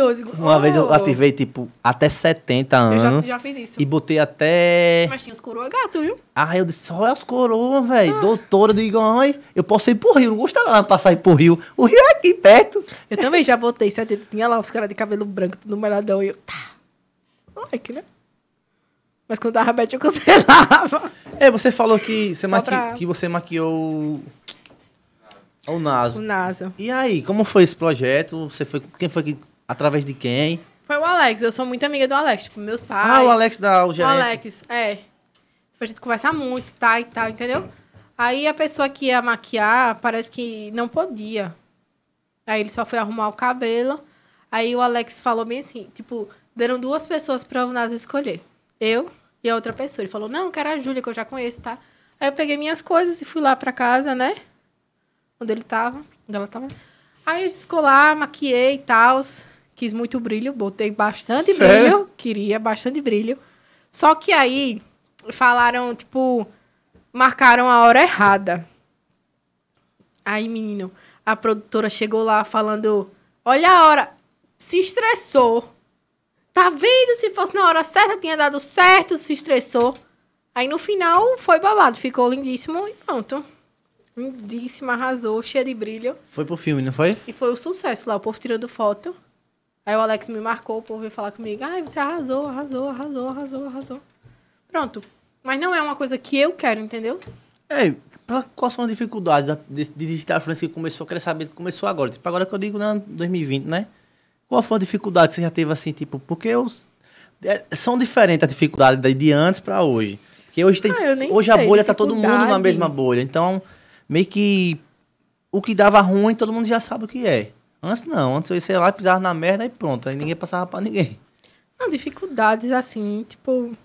12. Uma oh. vez eu ativei, tipo, até 70 anos. Eu já, já fiz isso. E botei até. Mas tinha os coroa gato, viu? Ah, eu disse, é olha as coroas, velho. Ah. Doutora, eu digo, ai, eu posso ir pro Rio. Não gosta lá passar ir pro Rio. O Rio é aqui perto. Eu também já botei 70. Tinha lá os caras de cabelo branco, tudo malhadão. E eu, tá. Ai, que, né? Mas quando tava aberto, eu cancelava. É, você falou que você, maqui... pra... que você maquiou o NASA. O NASA. E aí, como foi esse projeto? Você foi quem foi que Através de quem? Foi o Alex. Eu sou muito amiga do Alex. Tipo, meus pais. Ah, o Alex da o O Alex, é. Tipo, a gente conversar muito, tá e tal, tá, entendeu? Aí a pessoa que ia maquiar parece que não podia. Aí ele só foi arrumar o cabelo. Aí o Alex falou bem assim, tipo, deram duas pessoas pra o nada escolher. Eu e a outra pessoa. Ele falou, não, que era a Júlia, que eu já conheço, tá? Aí eu peguei minhas coisas e fui lá pra casa, né? Onde ele tava, onde ela tava. Aí a gente ficou lá, maquiei e tal. Quis muito brilho, botei bastante Sério? brilho. Queria bastante brilho. Só que aí falaram, tipo, marcaram a hora errada. Aí, menino, a produtora chegou lá falando: Olha a hora. Se estressou. Tá vendo? Se fosse na hora certa, tinha dado certo, se estressou. Aí no final foi babado, ficou lindíssimo e pronto. Lindíssima, arrasou, cheia de brilho. Foi pro filme, não foi? E foi um sucesso lá, o povo tirando foto. Aí o Alex me marcou, o povo veio falar comigo. Ai, ah, você arrasou, arrasou, arrasou, arrasou, arrasou. Pronto. Mas não é uma coisa que eu quero, entendeu? É, quais são as dificuldades de, de digital influencer que começou, eu queria saber, começou agora. Tipo, agora que eu digo, né, 2020, né? Qual foi a dificuldade que você já teve assim, tipo, porque os, é, são diferentes as dificuldades de antes para hoje. Porque hoje tem, ah, hoje sei, a bolha tá todo mundo na mesma bolha. Então, meio que o que dava ruim, todo mundo já sabe o que é. Antes não, antes eu ia lá, pisava na merda e pronto. Aí ninguém passava pra ninguém. Não, dificuldades assim, tipo.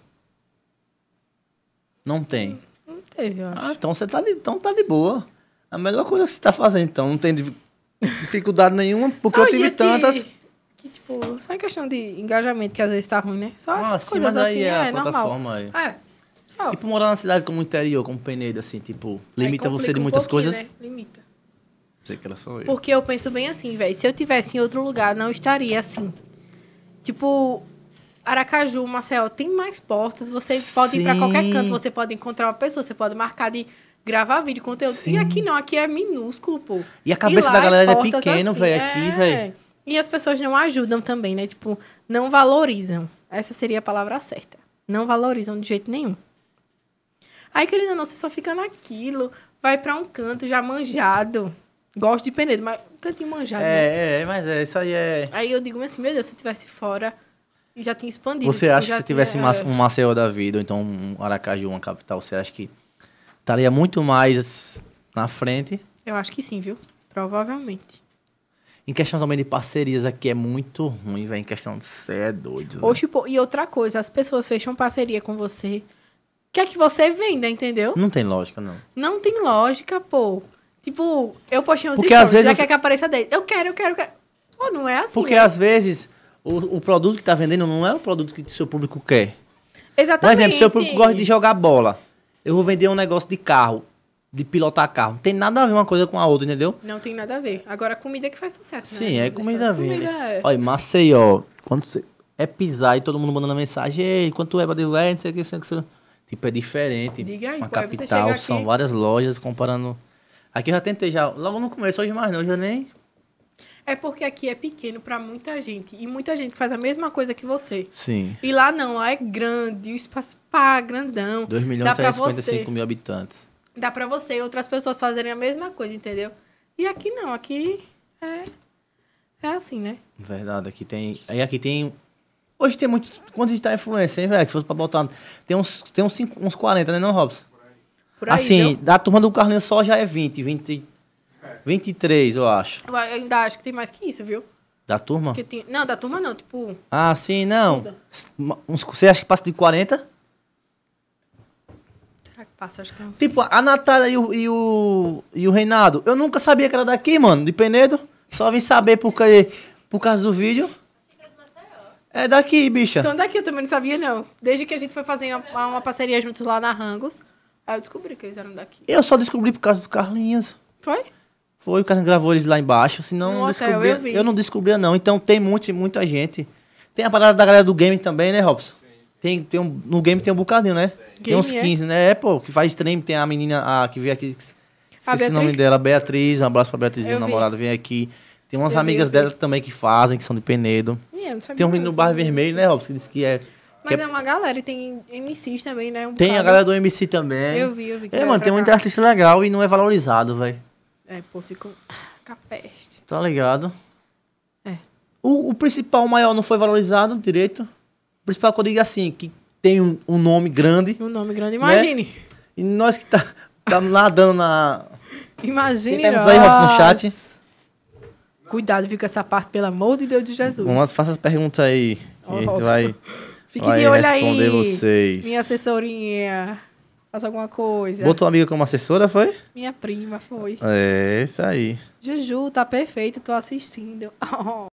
Não tem. Não, não teve, eu acho. Ah, então você tá de, então tá de boa. A melhor coisa que você tá fazendo, então, não tem dificuldade nenhuma, porque Só eu tive tantas. Que, que, tipo, só em questão de engajamento, que às vezes tá ruim, né? Só ah, sim, coisas assim, é, a é plataforma normal. aí. é. Tchau. E por morar na cidade como interior, como Penedo, assim, tipo, limita você de muitas coisas? Né? Limita. Sei que era só eu. Porque eu penso bem assim, velho. Se eu tivesse em outro lugar, não estaria assim. Tipo, Aracaju, Marcel tem mais portas. Você Sim. pode ir para qualquer canto, você pode encontrar uma pessoa, você pode marcar de gravar vídeo, conteúdo. Sim. E aqui não, aqui é minúsculo, pô. E a cabeça e da galera é pequena, assim, velho, aqui, é... velho. E as pessoas não ajudam também, né? Tipo, não valorizam. Essa seria a palavra certa. Não valorizam de jeito nenhum. Aí, querida, não, você só fica naquilo, vai para um canto já manjado. Gosto de peneiro, mas cantinho manjado. É, né? É, é, mas é, isso aí é. Aí eu digo assim, meu Deus, se eu estivesse fora, e já tinha expandido. Você tipo, acha que se tivesse tinha... É. um Maceió da vida, ou então um Aracaju, uma capital, você acha que estaria muito mais na frente? Eu acho que sim, viu? Provavelmente. Em questão também de parcerias aqui é muito ruim, velho. Em questão de você é doido. Oxe, tipo, e outra coisa, as pessoas fecham parceria com você. Quer que você venda, entendeu? Não tem lógica, não. Não tem lógica, pô. Tipo, eu postei uns Porque stories, às vezes já você... quer que apareça dele. Eu quero, eu quero, eu quero. Pô, não é assim. Porque né? às vezes o, o produto que tá vendendo não é o produto que seu público quer. Exatamente. Por exemplo, se público gosta de jogar bola, eu vou vender um negócio de carro, de pilotar carro. Não tem nada a ver uma coisa com a outra, entendeu? Não tem nada a ver. Agora, comida que faz sucesso, Sim, né? Sim, é comida a ver. Né? é... Olha, Maceió, quando você é pisar e todo mundo mandando mensagem, ei, quanto é, Badeu? É, não sei o que, não sei o que. Tipo, é diferente. Diga aí, uma pô, é capital, são várias lojas comparando... Aqui eu já tentei já, logo no começo, hoje mais não, já nem. É porque aqui é pequeno para muita gente. E muita gente faz a mesma coisa que você. Sim. E lá não, lá é grande, o espaço pá, grandão. 2 milhões e 55 mil habitantes. Dá para você e outras pessoas fazerem a mesma coisa, entendeu? E aqui não, aqui é, é assim, né? Verdade, aqui tem. Aí aqui tem. Hoje tem muito. Quantos de tá influência, hein, velho? Que fosse pra botar. Tem uns, tem uns, 5, uns 40, né, não, Robson? Por aí, assim, viu? da turma do Carlinhos só já é 20, 20, 23, eu acho. Eu ainda acho que tem mais que isso, viu? Da turma? Tem... Não, da turma não, tipo... Ah, sim, não. Uns... Você acha que passa de 40? Será que passa? Acho que não sei. Tipo, a Natália e o, e o, e o Reinaldo, eu nunca sabia que era daqui, mano, de Penedo. Só vim saber porque, por causa do vídeo. É daqui, bicha. São daqui, eu também não sabia, não. Desde que a gente foi fazer uma, uma parceria juntos lá na Rangos. Ah, eu descobri que eles eram daqui. Eu só descobri por causa do Carlinhos. Foi? Foi, o Carlinhos gravou eles lá embaixo, senão não descobria. É, eu, eu, não descobria, não. Então tem muito, muita gente. Tem a parada da galera do game também, né, Robson? Tem, tem um, no game tem um bocadinho, né? Game tem uns 15, é? né? É, pô, que faz treino. Tem a menina a, que veio aqui. Esqueci o nome dela, Beatriz. Um abraço pra Beatriz, o namorado vem aqui. Tem umas eu amigas vi, dela vi. também que fazem, que são de Penedo. Yeah, tem um menino no Bar Vermelho, né, Robson? Que diz que é mas é... é... uma galera, tem MCs também, né? É um tem a galera do MC também. Eu vi, eu vi. é, mano, tem muita artista legal e não é valorizado, velho. É, pô, ficou capeste. Tá ligado? É. O, o principal maior não foi valorizado direito. O principal que eu digo é assim, que tem um, um nome grande. Um nome grande, né? imagine. Né? E nós que tá, tá nadando na... Imagine, Quem Aí, no chat. Cuidado, fica com essa parte, pelo amor de Deus de Jesus. Vamos, faça as perguntas aí. Que oh, vai... Fique de olho responder aí. vocês. Minha assessorinha. Faz alguma coisa. Botou amiga como assessora, foi? Minha prima, foi. É, isso aí. Juju, tá perfeito, tô assistindo.